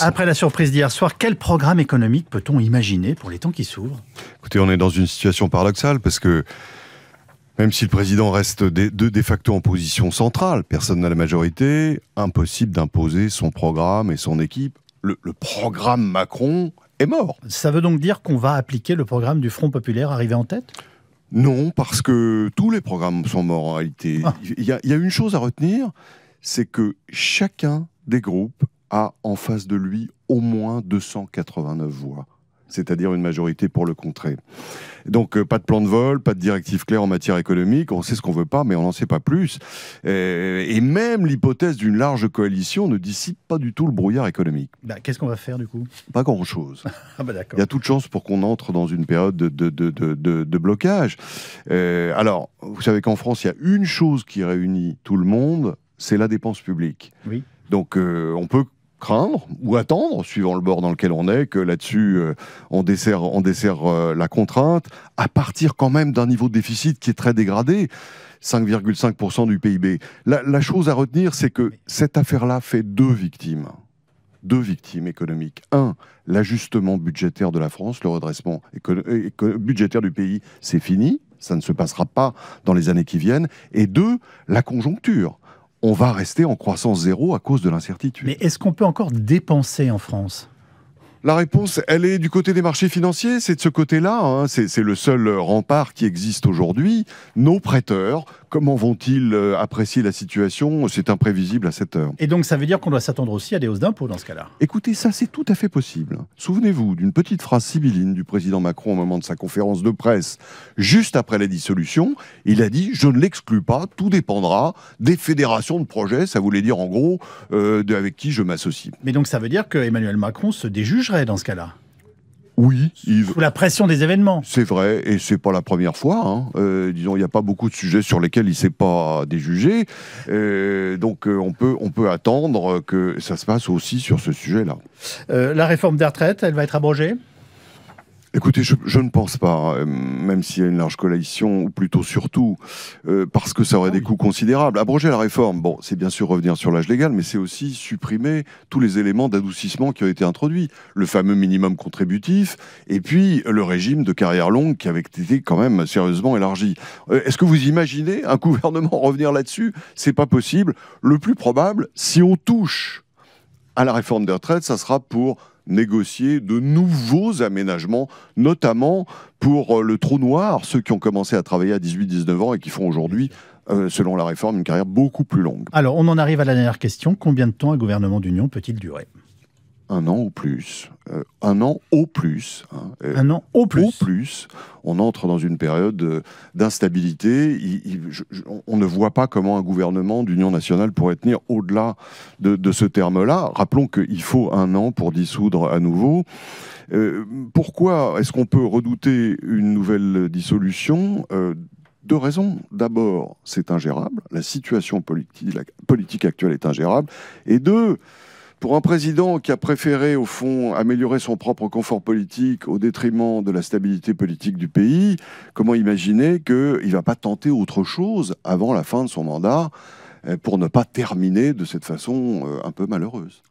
Après la surprise d'hier soir, quel programme économique peut-on imaginer pour les temps qui s'ouvrent Écoutez, on est dans une situation paradoxale parce que même si le président reste de, de facto en position centrale, personne n'a la majorité, impossible d'imposer son programme et son équipe. Le, programme Macron est mort. Ça veut donc dire qu'on va appliquer le programme du Front populaire arrivé en tête Non, parce que tous les programmes sont morts en réalité. Ah. Il y a une chose à retenir, c'est que chacun des groupes a en face de lui au moins 289 voix c'est-à-dire une majorité pour le contrer. Donc euh, pas de plan de vol, pas de directive claire en matière économique, on sait ce qu'on veut pas, mais on n'en sait pas plus. Euh, et même l'hypothèse d'une large coalition ne dissipe pas du tout le brouillard économique. Bah, qu'est-ce qu'on va faire du coup Pas grand-chose. Ah bah, il y a toute chance pour qu'on entre dans une période de, de, blocage. Euh, alors, vous savez qu'en France, il y a une chose qui réunit tout le monde, c'est la dépense publique. Oui. Donc on peut craindre ou attendre, suivant le bord dans lequel on est, que là-dessus euh, on dessert, on dessert euh, la contrainte, à partir quand même d'un niveau de déficit qui est très dégradé, 5,5% du PIB. La, la chose à retenir, c'est que cette affaire-là fait deux victimes. Deux victimes économiques. Un, l'ajustement budgétaire de la France, le redressement budgétaire du pays, c'est fini, ça ne se passera pas dans les années qui viennent. Et deux, la conjoncture on va rester en croissance zéro à cause de l'incertitude. Mais est-ce qu'on peut encore dépenser en France la réponse, elle est du côté des marchés financiers, c'est de ce côté-là, hein. c'est le seul rempart qui existe aujourd'hui. Nos prêteurs Comment vont-ils euh, apprécier la situation C'est imprévisible à cette heure. Et donc ça veut dire qu'on doit s'attendre aussi à des hausses d'impôts dans ce cas-là Écoutez, ça c'est tout à fait possible. Souvenez-vous d'une petite phrase sibylline du président Macron au moment de sa conférence de presse, juste après la dissolution. Il a dit Je ne l'exclus pas, tout dépendra des fédérations de projets. Ça voulait dire en gros euh, avec qui je m'associe. Mais donc ça veut dire que Emmanuel Macron se déjugerait dans ce cas-là oui, Yves. Sous la pression des événements. C'est vrai, et c'est pas la première fois. Hein. Euh, disons, il n'y a pas beaucoup de sujets sur lesquels il ne s'est pas déjugé. Euh, donc, euh, on, peut, on peut attendre que ça se passe aussi sur ce sujet-là. la réforme des retraites, elle va être abrogée Écoutez, je, ne pense pas, euh, même s'il y a une large coalition, ou plutôt surtout, euh, parce que ça aurait ah des coûts considérables. Abroger la réforme, bon, c'est bien sûr revenir sur l'âge légal, mais c'est aussi supprimer tous les éléments d'adoucissement qui ont été introduits. Le fameux minimum contributif, et puis le régime de carrière longue qui avait été quand même sérieusement élargi. Euh, est-ce que vous imaginez un gouvernement revenir là-dessus C'est pas possible. Le plus probable, si on touche à la réforme des retraites, ça sera pour négocier de nouveaux aménagements, notamment pour euh, le trou noir, ceux qui ont commencé à travailler à 18-19 ans et qui font aujourd'hui, euh, selon la réforme, une carrière beaucoup plus longue. Alors, on en arrive à la dernière question. Combien de temps un gouvernement d'union peut-il durer un an ou plus, euh, un an au plus, euh, un an au plus. On entre dans une période euh, d'instabilité. On ne voit pas comment un gouvernement d'union nationale pourrait tenir au-delà de, ce terme-là. Rappelons qu'il faut un an pour dissoudre à nouveau. Euh, pourquoi est-ce qu'on peut redouter une nouvelle dissolution deux raisons. D'abord, c'est ingérable. La situation la politique actuelle est ingérable. Et deux, pour un président qui a préféré, au fond, améliorer son propre confort politique au détriment de la stabilité politique du pays, comment imaginer qu'il ne va pas tenter autre chose avant la fin de son mandat euh, pour ne pas terminer de cette façon euh, un peu malheureuse